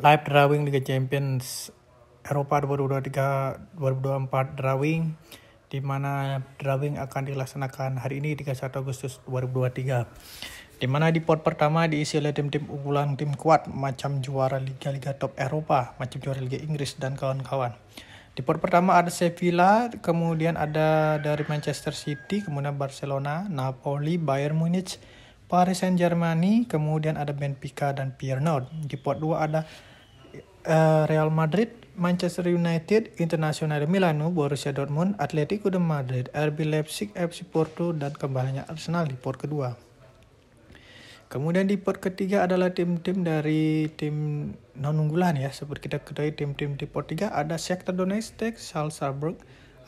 live drawing Liga Champions Eropa 2023 2024 drawing di mana drawing akan dilaksanakan hari ini 31 Agustus 2023 di mana di pot pertama diisi oleh tim-tim unggulan tim kuat macam juara liga-liga top Eropa, macam juara Liga Inggris dan kawan-kawan. Di pot pertama ada Sevilla, kemudian ada dari Manchester City, kemudian Barcelona, Napoli, Bayern Munich, Paris Saint Germain, kemudian ada Benfica dan Piernaud. Di pot 2 ada uh, Real Madrid, Manchester United, Internasional Milano, Borussia Dortmund, Atletico de Madrid, RB Leipzig, FC Porto, dan kembalinya Arsenal di pot kedua. Kemudian di pot ketiga adalah tim-tim dari tim non unggulan ya. Seperti kita ketahui tim-tim di pot tiga ada Shakhtar Donetsk, Salzburg,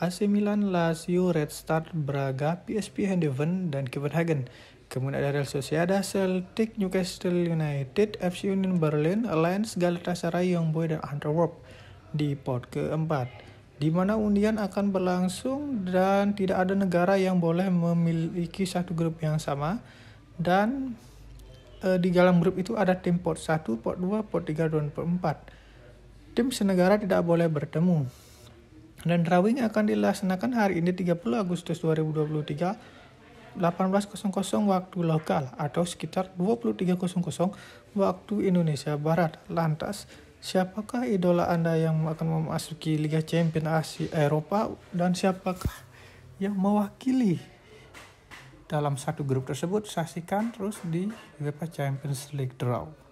AC Milan, Lazio, Red Star, Braga, P.S.P. Eindhoven, dan Copenhagen. Kemudian ada Real Sociedad, Celtic, Newcastle United, FC Union Berlin, Alliance, Galatasaray, Young Boy, dan Underworld di pot keempat. Di mana undian akan berlangsung dan tidak ada negara yang boleh memiliki satu grup yang sama. Dan e, di dalam grup itu ada tim pot 1, pot 2, pot 3, dan pot 4. Tim senegara tidak boleh bertemu. Dan drawing akan dilaksanakan hari ini 30 Agustus 2023 18.00 waktu lokal atau sekitar 23.00 waktu Indonesia Barat. Lantas, siapakah idola Anda yang akan memasuki Liga Champions Asia Eropa dan siapakah yang mewakili dalam satu grup tersebut? Saksikan terus di UEFA Champions League Draw.